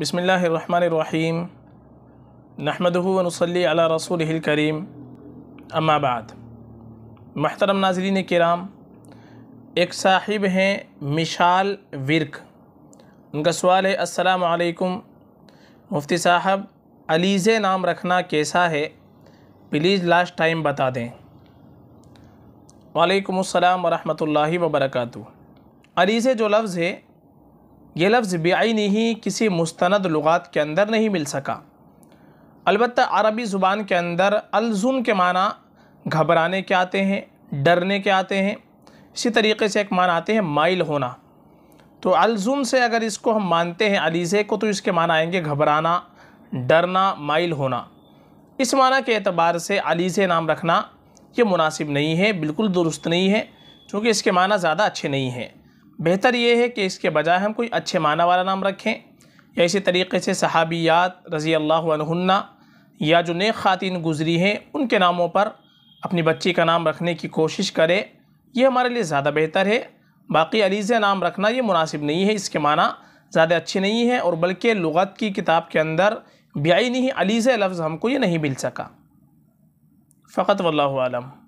बसमीम नहमदनसली अला रसूल करीम अम्माबाद महतरम नाजरीन कराम एक साहिब हैं मिशाल विरक उनका सवाल है असलकुम मुफ्ती साहब अलीज़े नाम रखना कैसा है प्लीज़ लास्ट टाइम बता दें वालेकुम अस्सलाम वरहमतुल्लाहि वबरकू अलीज़े जो लफ्ज़ है ये लफ्ज़ बेआई नहीं किसी मुस्तंद लुगात के अंदर नहीं मिल सका अलबत् अरबी ज़ुबान के अंदर अलजुन के माना घबराने के आते हैं डरने के आते हैं इसी तरीके से एक मान आते हैं माइल होना तो अलजुन से अगर इसको हम मानते हैं अलीज़े को तो इसके माना आएंगे घबराना डरना माइल होना इस माना के अतबार से अलीज़े नाम रखना ये मुनासिब नहीं है बिल्कुल दुरुस्त नहीं है क्योंकि इसके माना ज़्यादा अच्छे नहीं हैं बेहतर ये है कि इसके बजाय हम कोई अच्छे माना वाला नाम रखें या इसी तरीके से सहाबियात रज़ी अल्लाहन्ना या जो नेक ख़ातिन गुज़री हैं उनके नामों पर अपनी बच्ची का नाम रखने की कोशिश करें यह हमारे लिए ज़्यादा बेहतर है बाकी अलीज़ नाम रखना ये मुनासिब नहीं है इसके माना ज़्यादा अच्छे नहीं हैं और बल्कि लगत की किताब के अंदर ब्याई नहीं अलीज़ लफ्ज़ हमको ये नहीं मिल सका फ़कत वल्लम